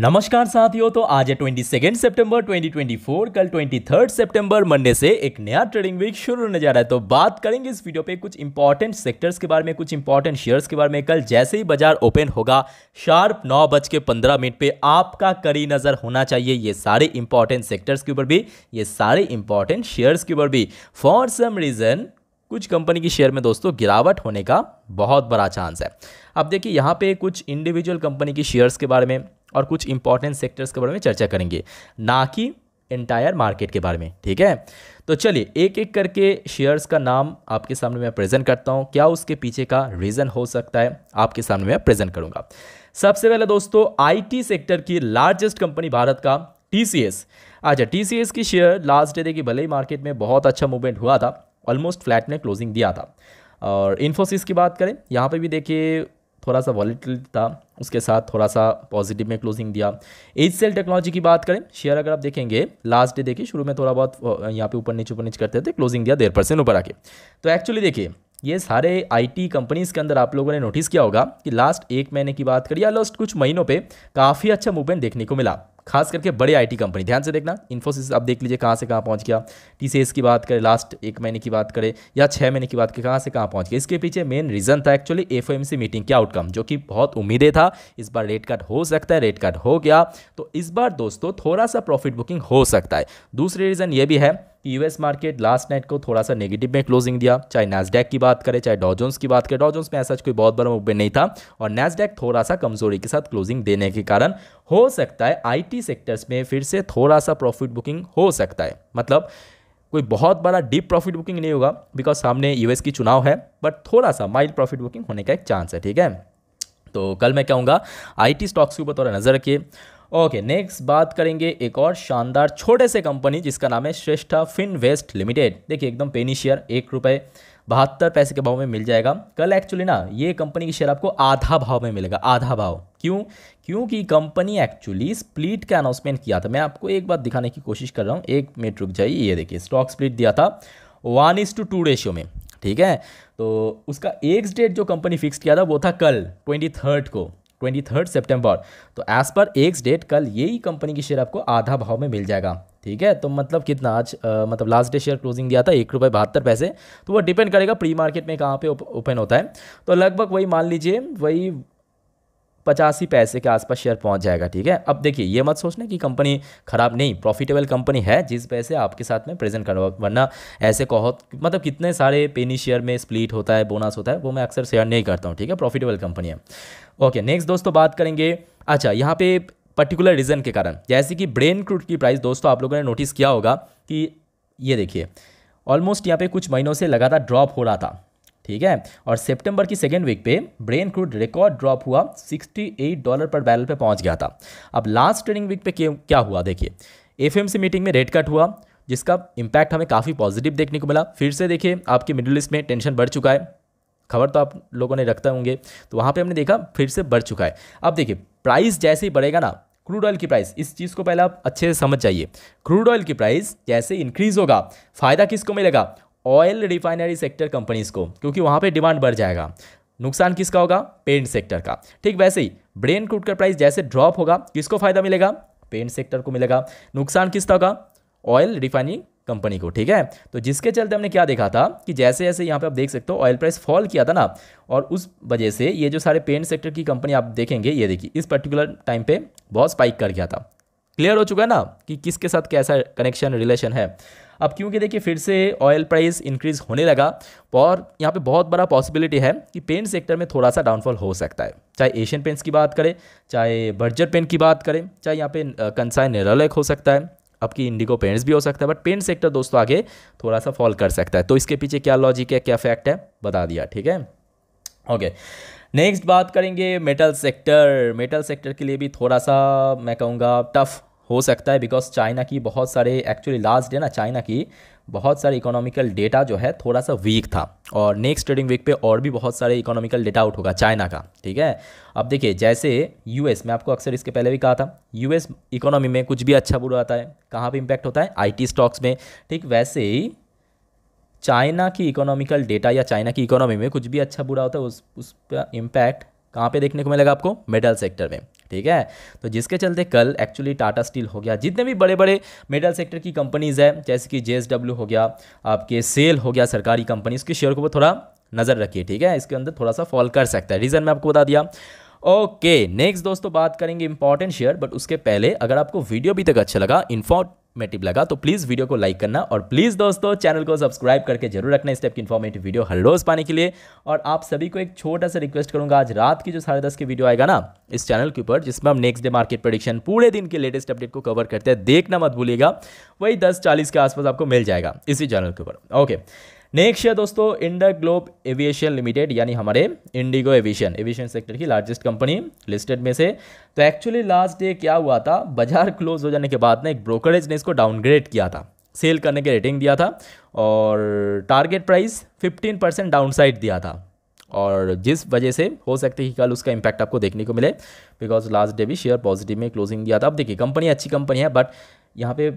नमस्कार साथियों तो आज है twenty second September twenty twenty four कल ट्वेंटी थर्ड सेप्टेम्बर मंडे से एक नया ट्रेडिंग वीक शुरू होने जा रहा है तो बात करेंगे इस वीडियो पे कुछ इंपॉर्टेंट सेक्टर्स के बारे में कुछ इंपॉर्टेंट शेयर्स के बारे में कल जैसे ही बाजार ओपन होगा शार्प नौ बज के पंद्रह मिनट पर आपका कड़ी नज़र होना चाहिए ये सारे इंपॉर्टेंट सेक्टर्स के ऊपर भी ये सारे इंपॉर्टेंट शेयर्स के ऊपर भी फॉर सम रीज़न कुछ कंपनी की शेयर में दोस्तों गिरावट होने का बहुत बड़ा चांस है अब देखिए यहाँ पे कुछ इंडिविजुअल कंपनी की शेयर्स के बारे में और कुछ इंपॉर्टेंट सेक्टर्स के बारे में चर्चा करेंगे ना कि एंटायर मार्केट के बारे में ठीक है तो चलिए एक एक करके शेयर्स का नाम आपके सामने मैं प्रेजेंट करता हूँ क्या उसके पीछे का रीज़न हो सकता है आपके सामने मैं प्रेजेंट करूँगा सबसे पहले दोस्तों आईटी सेक्टर की लार्जेस्ट कंपनी भारत का टीसीएस अच्छा टीसीएस की शेयर लास्ट डे देखिए भले ही मार्केट में बहुत अच्छा मूवमेंट हुआ था ऑलमोस्ट फ्लैट ने क्लोजिंग दिया था और इन्फोसिस की बात करें यहाँ पे भी देखिए थोड़ा सा वॉलीटिलिटी था उसके साथ थोड़ा सा पॉजिटिव में क्लोजिंग दिया एच सेल टेक्नोलॉजी की बात करें शेयर अगर आप देखेंगे लास्ट डे देखिए शुरू में थोड़ा बहुत यहाँ पे ऊपर नीचे ऊपर नीचे करते थे क्लोजिंग दिया देर परसेंट ऊपर आके तो एक्चुअली देखिए ये सारे आईटी कंपनीज के अंदर आप लोगों ने नोटिस किया होगा कि लास्ट एक महीने की बात करिए या लास्ट कुछ महीनों पे काफ़ी अच्छा मूवमेंट देखने को मिला खास करके बड़े आईटी कंपनी ध्यान से देखना इन्फोसिस आप देख लीजिए कहाँ से कहाँ पहुँच गया टीसीएस की बात करें लास्ट एक महीने की बात करें या छः महीने की बात करें कहाँ से कहाँ पहुँच गया इसके पीछे मेन रीज़न था एक्चुअली एफ मीटिंग के आउटकम जो कि बहुत उम्मीदें था इस बार रेट कट हो सकता है रेट कट हो गया तो इस बार दोस्तों थोड़ा सा प्रॉफिट बुकिंग हो सकता है दूसरे रीज़न ये भी है यूएस मार्केट लास्ट नाइट को थोड़ा सा नेगेटिव में क्लोजिंग दिया चाहे नैसडैक की बात करें चाहे डॉजोन्स की बात करें डॉजोन्स में ऐसा कोई बहुत बड़ा मूवमेंट नहीं था और नैसडैक थोड़ा सा कमजोरी के साथ क्लोजिंग देने के कारण हो सकता है आईटी सेक्टर्स में फिर से थोड़ा सा प्रॉफिट बुकिंग हो सकता है मतलब कोई बहुत बड़ा डीप प्रॉफिट बुकिंग नहीं होगा बिकॉज सामने यूएस की चुनाव है बट थोड़ा सा माइल्ड प्रॉफिट बुकिंग होने का एक चांस है ठीक है तो कल मैं कहूँगा टी स्टॉक्स के ऊपर थोड़ा नज़र रखिए ओके नेक्स्ट बात करेंगे एक और शानदार छोटे से कंपनी जिसका नाम है श्रेष्ठा फिन वेस्ट लिमिटेड देखिए एकदम पेनी शेयर एक रुपये बहत्तर पैसे के भाव में मिल जाएगा कल एक्चुअली ना ये कंपनी की शेयर आपको आधा भाव में मिलेगा आधा भाव क्यों क्योंकि कंपनी एक्चुअली स्प्लिट का अनाउंसमेंट किया था मैं आपको एक बार दिखाने की कोशिश कर रहा हूँ एक मिनट रुक जाइए ये देखिए स्टॉक स्प्लिट दिया था one is to two ratio में ठीक है तो उसका एक डेट जो कंपनी फिक्स किया था वो था कल ट्वेंटी थर्ड को ट्वेंटी थर्ड सेप्टेम्बर तो एज़ पर एक्स डेट कल यही कंपनी की शेयर आपको आधा भाव में मिल जाएगा ठीक है तो मतलब कितना आज आ, मतलब लास्ट डे शेयर क्लोजिंग दिया था एक रुपये बहत्तर पैसे तो वो डिपेंड करेगा प्री मार्केट में कहाँ पे ओपन होता है तो लगभग वही मान लीजिए वही पचासी पैसे के आसपास शेयर पहुंच जाएगा ठीक है अब देखिए ये मत सोचना कि कंपनी ख़राब नहीं प्रॉफिटेबल कंपनी है जिस पैसे आपके साथ में प्रेजेंट करवा वरना ऐसे कहो मतलब कितने सारे पेनी शेयर में स्प्लिट होता है बोनस होता है वो मैं अक्सर शेयर नहीं करता हूँ ठीक है प्रॉफिटेबल कंपनी है ओके नेक्स्ट दोस्तों बात करेंगे अच्छा यहाँ पे पर्टिकुलर रीज़न के कारण जैसे कि ब्रेन क्रूड की प्राइस दोस्तों आप लोगों ने नोटिस किया होगा कि ये देखिए ऑलमोस्ट यहाँ पे कुछ महीनों से लगातार ड्रॉप हो रहा था ठीक है और सितंबर की सेकेंड वीक पे ब्रेन क्रूड रिकॉर्ड ड्रॉप हुआ 68 डॉलर पर बैरल पे पहुंच गया था अब लास्ट ट्रेडिंग वीक पे क्या हुआ देखिए एफएमसी मीटिंग में रेट कट हुआ जिसका इम्पैक्ट हमें काफ़ी पॉजिटिव देखने को मिला फिर से देखिए आपके मिडिल ईस्ट में टेंशन बढ़ चुका है खबर तो आप लोगों ने रखते होंगे तो वहाँ पर हमने देखा फिर से बढ़ चुका है अब देखिए प्राइस जैसे ही बढ़ेगा ना क्रूड ऑयल की प्राइस इस चीज़ को पहले आप अच्छे से समझ जाइए क्रूड ऑयल की प्राइस जैसे इंक्रीज़ होगा फ़ायदा किसको मिलेगा ऑयल रिफाइनरी सेक्टर कंपनीज़ को क्योंकि वहाँ पे डिमांड बढ़ जाएगा नुकसान किसका होगा पेंट सेक्टर का ठीक वैसे ही ब्रेन क्रूड का प्राइस जैसे ड्रॉप होगा किसको फायदा मिलेगा पेंट सेक्टर को मिलेगा नुकसान किसका होगा ऑयल रिफाइनिंग कंपनी को ठीक है तो जिसके चलते हमने क्या देखा था कि जैसे जैसे यहाँ पे आप देख सकते हो ऑयल प्राइस फॉल किया था ना और उस वजह से ये जो सारे पेंट सेक्टर की कंपनी आप देखेंगे ये देखिए इस पर्टिकुलर टाइम पे बहुत स्पाइक कर गया था क्लियर हो चुका है ना कि किसके साथ कैसा कनेक्शन रिलेशन है अब क्योंकि देखिए फिर से ऑयल प्राइस इंक्रीज होने लगा और यहाँ पे बहुत बड़ा पॉसिबिलिटी है कि पेंट सेक्टर में थोड़ा सा डाउनफॉल हो सकता है चाहे एशियन पेंट्स की बात करें चाहे बर्जर पेंट की बात करें चाहे यहाँ पे कंसाइन निरालेक हो सकता है अब की इंडिगो पेंट्स भी हो सकता है बट पेंट सेक्टर दोस्तों आगे थोड़ा सा फॉल कर सकता है तो इसके पीछे क्या लॉजिक है क्या फैक्ट है बता दिया ठीक है ओके नेक्स्ट बात करेंगे मेटल सेक्टर मेटल सेक्टर के लिए भी थोड़ा सा मैं कहूँगा टफ हो सकता है बिकॉज चाइना की बहुत सारे एक्चुअली लास्ट डे ना चाइना की बहुत सारे इकोनॉमिकल डेटा जो है थोड़ा सा वीक था और नेक्स्ट ट्रेडिंग वीक पे और भी बहुत सारे इकोनॉमिकल डेटा आउट होगा चाइना का ठीक है अब देखिए जैसे यूएस मैं आपको अक्सर इसके पहले भी कहा था यूएस इकोनॉमी में कुछ भी अच्छा बुरा आता है कहाँ पर इम्पैक्ट होता है आई स्टॉक्स में ठीक वैसे ही चाइना की इकोनॉमिकल डेटा या चाइना की इकोनॉमी में कुछ भी अच्छा बुरा होता है उस उसका पर इम्पैक्ट कहाँ पे देखने को मिलेगा आपको मेटल सेक्टर में ठीक है तो जिसके चलते कल एक्चुअली टाटा स्टील हो गया जितने भी बड़े बड़े मेटल सेक्टर की कंपनीज़ है जैसे कि जे हो गया आपके सेल हो गया सरकारी कंपनी उसके शेयर को थोड़ा नज़र रखिए ठीक है इसके अंदर थोड़ा सा फॉल कर सकता है रीज़न मैं आपको बता दिया ओके नेक्स्ट दोस्तों बात करेंगे इंपॉर्टेंट शेयर बट उसके पहले अगर आपको वीडियो भी तक अच्छा लगा इन्फॉर्ट में टिप लगा तो प्लीज़ वीडियो को लाइक करना और प्लीज़ दोस्तों चैनल को सब्सक्राइब करके जरूर रखना इस टाइप की इन्फॉर्मेटिव वीडियो हर रोज़ पाने के लिए और आप सभी को एक छोटा सा रिक्वेस्ट करूँगा आज रात की जो साढ़े दस की वीडियो आएगा ना इस चैनल के ऊपर जिसमें हम नेक्स्ट डे मार्केट प्रोडिक्शन पूरे दिन के लेटेस्ट अपडेट को कवर करते हैं देखना मत भूलिएगा वही दस चालीस के आसपास आपको मिल जाएगा इसी चैनल के ऊपर ओके नेक्स्ट है दोस्तों इंडा ग्लोब एविएशन लिमिटेड यानी हमारे इंडिगो एविएशन एविएशन सेक्टर की लार्जेस्ट कंपनी लिस्टेड में से तो एक्चुअली लास्ट डे क्या हुआ था बाजार क्लोज हो जाने के बाद ना एक ब्रोकरेज ने इसको डाउनग्रेड किया था सेल करने के रेटिंग दिया था और टारगेट प्राइस 15 परसेंट साइड दिया था और जिस वजह से हो सकते है कि कल उसका इम्पैक्ट आपको देखने को मिले बिकॉज लास्ट डे भी शेयर पॉजिटिव में क्लोजिंग दिया था अब देखिए कंपनी अच्छी कंपनी है बट यहाँ पे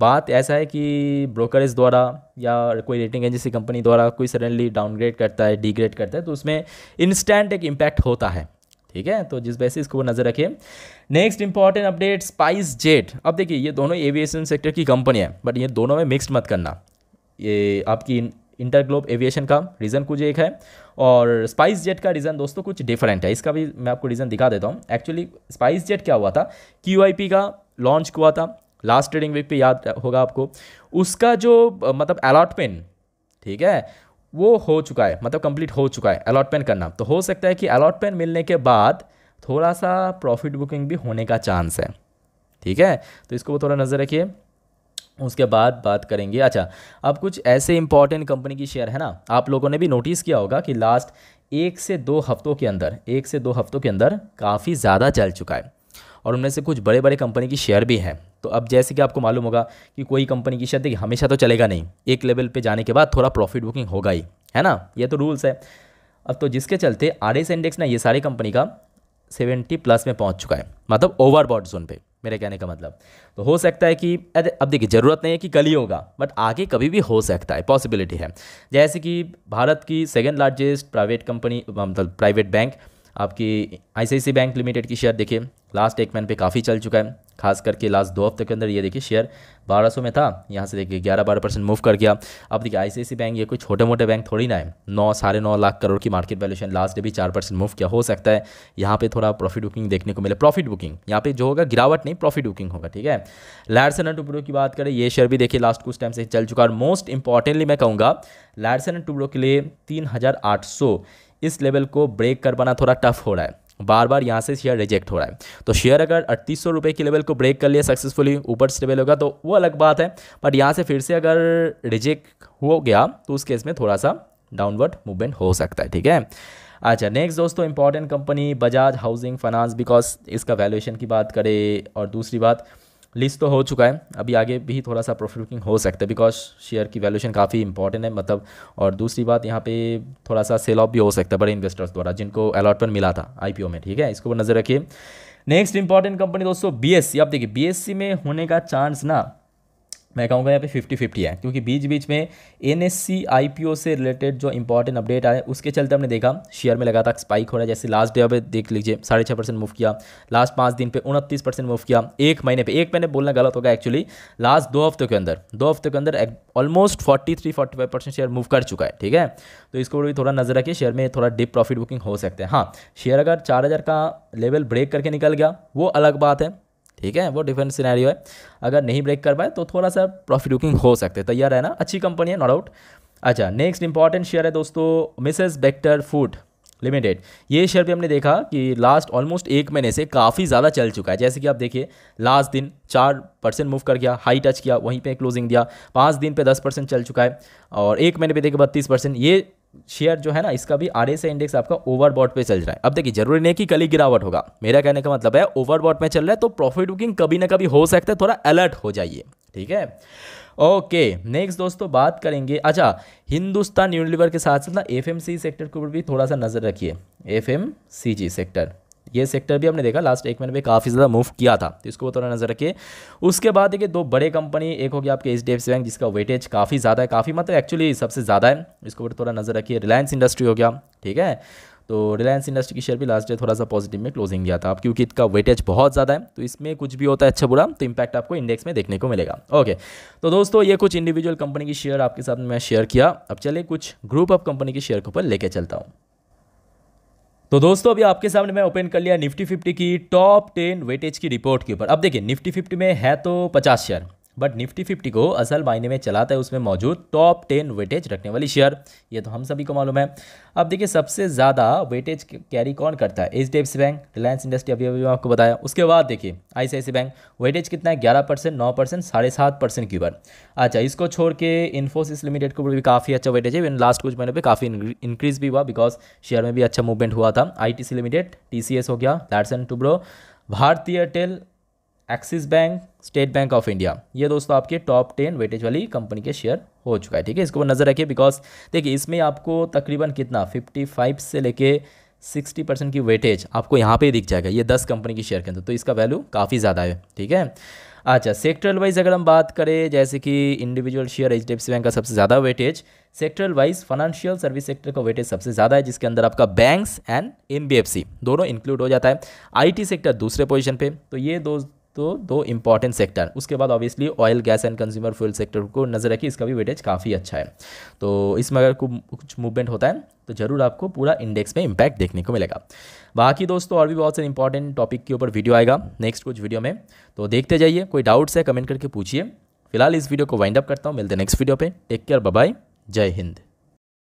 बात ऐसा है कि ब्रोकरेज द्वारा या कोई रेटिंग एजेंसी कंपनी द्वारा कोई सडनली डाउनग्रेड करता है डिग्रेड करता है तो उसमें इंस्टेंट एक इम्पैक्ट होता है ठीक है तो जिस बेसिस को नज़र रखें next important update SpiceJet अब देखिए ये दोनों एविएशन सेक्टर की कंपनी है बट ये दोनों में मिक्सड मत करना ये आपकी इंटर ग्लोब एविएशन का रीज़न कुछ एक है और स्पाइस जेट का रीज़न दोस्तों कुछ डिफरेंट है इसका भी मैं आपको रीज़न दिखा देता हूँ एक्चुअली स्पाइस जेट क्या हुआ था क्यू का लॉन्च हुआ था लास्ट ट्रेडिंग वीक पे याद होगा आपको उसका जो मतलब अलॉटमेंट ठीक है वो हो चुका है मतलब कंप्लीट हो चुका है अलॉटमेंट करना तो हो सकता है कि अलॉटमेंट मिलने के बाद थोड़ा सा प्रॉफिट बुकिंग भी होने का चांस है ठीक है तो इसको थोड़ा नज़र रखिए उसके बाद बात करेंगे अच्छा अब कुछ ऐसे इंपॉर्टेंट कंपनी की शेयर है ना आप लोगों ने भी नोटिस किया होगा कि लास्ट एक से दो हफ्तों के अंदर एक से दो हफ्तों के अंदर काफ़ी ज़्यादा चल चुका है और उनमें से कुछ बड़े बड़े कंपनी की शेयर भी हैं तो अब जैसे कि आपको मालूम होगा कि कोई कंपनी की शेयर देखिए हमेशा तो चलेगा नहीं एक लेवल पर जाने के बाद थोड़ा प्रॉफिट बुकिंग होगा ही है ना ये तो रूल्स है अब तो जिसके चलते आर इंडेक्स ना ये सारी कंपनी का सेवेंटी प्लस में पहुंच चुका है मतलब ओवरबॉड जोन पर मेरे कहने का मतलब तो हो सकता है कि अब देखिए ज़रूरत नहीं है कि कल ही होगा बट आगे कभी भी हो सकता है पॉसिबिलिटी है जैसे कि भारत की सेकेंड लार्जेस्ट प्राइवेट कंपनी मतलब प्राइवेट बैंक आपकी आईसीआईसी बैंक लिमिटेड की शेयर देखिए लास्ट एक मैन पे काफ़ी चल चुका है खास करके लास्ट दो हफ्ते के अंदर ये देखिए शेयर 1200 में था यहाँ से देखिए 11 बारह परसेंट मूव कर गया अब देखिए आईसीआईसी बैंक ये कोई छोटे मोटे बैंक थोड़ी ना है नौ साढ़े नौ लाख करोड़ की मार्केट वैल्यूशन लास्ट डे भी चार परसेंट मूव किया हो सकता है यहाँ पे थोड़ा प्रॉफिट बुकिंग देखने को मिले प्रॉफिट बुकिंग यहाँ पे जो होगा गिरावट नहीं प्रॉफिट बुकिंग होगा ठीक है लैडसन एंड टुब्रो की बात करें ये शेयर भी देखिए लास्ट कुछ टाइम से चल चुका और मोस्ट इंपॉर्टेंटली मैं कहूँगा लैडसन एंड टुब्रो के लिए तीन इस लेवल को ब्रेक कर पाना थोड़ा टफ हो रहा है बार बार यहाँ से शेयर रिजेक्ट हो रहा है तो शेयर अगर अड़तीस सौ रुपये के लेवल को ब्रेक कर लिया सक्सेसफुली ऊपर से लेवल होगा तो वो अलग बात है बट यहाँ से फिर से अगर रिजेक्ट हो गया तो उस केस में थोड़ा सा डाउनवर्ड मूवमेंट हो सकता है ठीक है अच्छा नेक्स्ट दोस्तों important company Bajaj housing finance because इसका वैल्यूएशन की बात करें और दूसरी बात लिस्ट तो हो चुका है अभी आगे भी थोड़ा सा प्रॉफिट बुकिंग हो सकता है बिकॉज शेयर की वैल्यूशन काफ़ी इंपॉर्टेंट है मतलब और दूसरी बात यहाँ पे थोड़ा सा सेल ऑफ भी हो सकता है बड़े इन्वेस्टर्स द्वारा जिनको अलॉटमेंट मिला था आईपीओ में ठीक है इसको नज़र रखिए नेक्स्ट इंपॉर्टेंट कंपनी दोस्तों बी आप देखिए बी में होने का चांस ना मैं कहूँगा यहाँ पे फिफ्टी फिफ्टी है क्योंकि बीच बीच में N S C I P O से रिलेटेड जो इंपॉर्टेंट अपडेट आए उसके चलते हमने देखा शेयर में लगातार स्पाइक हो रहा है जैसे लास्ट डे पे देख लीजिए साढ़े छः परसेंट मूव किया लास्ट पाँच दिन पे उनतीस परसेंट मूव किया एक महीने पे एक महीने बोलना गलत होगा एक्चुअली लास्ट दो हफ्तों के अंदर दो हफ्तों के अंदर almost forty three forty five percent share move कर चुका है ठीक है तो इसको भी थोड़ा नजर रखिए शेयर में थोड़ा डिप प्रॉफिट बुकिंग हो सकते हैं हाँ शेयर अगर चार हज़ार का लेवल ब्रेक करके निकल गया वो अलग बात है ठीक है वो डिफरेंट सिनेरियो है अगर नहीं ब्रेक कर पाए तो थोड़ा सा प्रॉफिट बुकिंग हो सकते हैं तैयार है ना अच्छी कंपनी है नो डाउट अच्छा नेक्स्ट इंपॉर्टेंट शेयर है दोस्तों मिसेस बेक्टर फूड लिमिटेड ये शेयर भी हमने देखा कि लास्ट ऑलमोस्ट एक महीने से काफ़ी ज़्यादा चल चुका है जैसे कि आप देखिए लास्ट दिन चार परसेंट मूव कर गया हाई टच किया वहीं पे क्लोजिंग दिया पाँच दिन पे दस परसेंट चल चुका है और एक महीने पे देखिए बत्तीस परसेंट ये शेयर जो है ना इसका भी आर इंडेक्स आपका ओवरबॉट पे चल रहा है अब देखिए जरूरी नहीं कि कल ही गिरावट होगा मेरा कहने का मतलब है ओवरबॉट में चल रहा है तो प्रॉफिट बुकिंग कभी ना कभी हो सकता है थोड़ा अलर्ट हो जाइए ठीक है ओके नेक्स्ट दोस्तों बात करेंगे अच्छा हिंदुस्तान यूनिलीवर के साथ साथ ना एफ सेक्टर के ऊपर भी थोड़ा सा नज़र रखिए एफ सेक्टर ये सेक्टर भी हमने देखा लास्ट एक महीने में काफ़ी ज़्यादा मूव किया था तो इसको थोड़ा नजर रखिए उसके बाद देखिए दो बड़े कंपनी एक हो गया आपके एच बैंक जिसका वेटेज काफ़ी ज़्यादा है काफ़ी मतलब एक्चुअली सबसे ज़्यादा है इसको ऊपर थोड़ा नजर रखिए रिलायंस इंडस्ट्री हो गया ठीक है तो रिलायंस इंडस्ट्री की शेयर भी लास्ट डे थोड़ा सा पॉजिटिव में क्लोजिंग गया था अब क्योंकि इसका वेटेज बहुत ज़्यादा है तो इसमें कुछ भी होता है अच्छा बुरा तो इम्पैक्ट आपको इंडेक्स में देखने को मिलेगा ओके तो दोस्तों ये कुछ इंडिविजुअल कंपनी की शेयर आपके साथ मैं शेयर किया अब चलिए कुछ ग्रुप ऑफ कंपनी की शेयर के ऊपर लेके चलता हूँ तो दोस्तों अभी आपके सामने मैं ओपन कर लिया निफ्टी फिफ्टी की टॉप टेन वेटेज की रिपोर्ट के ऊपर अब देखिए निफ्टी फिफ्टी में है तो पचास शेयर बट निफ्टी फिफ्टी को असल मायने में चलाता है उसमें मौजूद टॉप टेन वेटेज रखने वाली शेयर ये तो हम सभी को मालूम है अब देखिए सबसे ज़्यादा वेटेज कैरी कौन करता है H D F C bank Reliance industry अभी अभी आपको बताया उसके बाद देखिए आई सी बैंक वेटेज कितना है ग्यारह परसेंट नौ परसेंट साढ़े सात परसेंट की ऊपर अच्छा इसको छोड़ के इन्फोसिस लिमिटेड को भी काफ़ी अच्छा वेटेज है इवन लास्ट कुछ महीनों पर काफ़ी इंक्रीज भी हुआ बिकॉज शेयर में भी अच्छा मूवमेंट हुआ था I T C limited T C S हो गया Larsen Toubro Bharti Airtel Axis bank State Bank of India ये दोस्तों आपके टॉप टेन वेटेज वाली कंपनी के शेयर हो चुका है ठीक है इसको नज़र रखिए बिकॉज देखिए इसमें आपको तकरीबन कितना फिफ्टी फाइव से लेके सिक्सटी परसेंट की वेटेज आपको यहाँ पे दिख जाएगा ये दस कंपनी के शेयर के अंदर तो इसका वैल्यू काफ़ी ज़्यादा है ठीक है अच्छा सेक्टरल वाइज अगर हम बात करें जैसे कि इंडिविजुअल शेयर एच बैंक का सबसे ज़्यादा weightage sectoral wise financial service sector का वेटेज सबसे ज़्यादा है जिसके अंदर आपका बैंक्स एंड सी दोनों इंक्लूड हो जाता है आईटी सेक्टर दूसरे पोजीशन पे तो ये दो तो दो इंपॉर्टेंट सेक्टर उसके बाद obviously oil gas and consumer fuel sector को नज़र रखिए इसका भी वेटेज काफ़ी अच्छा है तो इसमें अगर कुछ मूवमेंट होता है तो ज़रूर आपको पूरा इंडेक्स में इम्पैक्ट देखने को मिलेगा बाकी दोस्तों और भी बहुत सारे इंपॉर्टेंट टॉपिक के ऊपर वीडियो आएगा नेक्स्ट कुछ वीडियो में तो देखते जाइए कोई डाउट्स है कमेंट करके पूछिए फिलहाल इस वीडियो को वाइंड अप करता हूँ मिलते हैं नेक्स्ट वीडियो पर टेक केयर बाय जय हिंद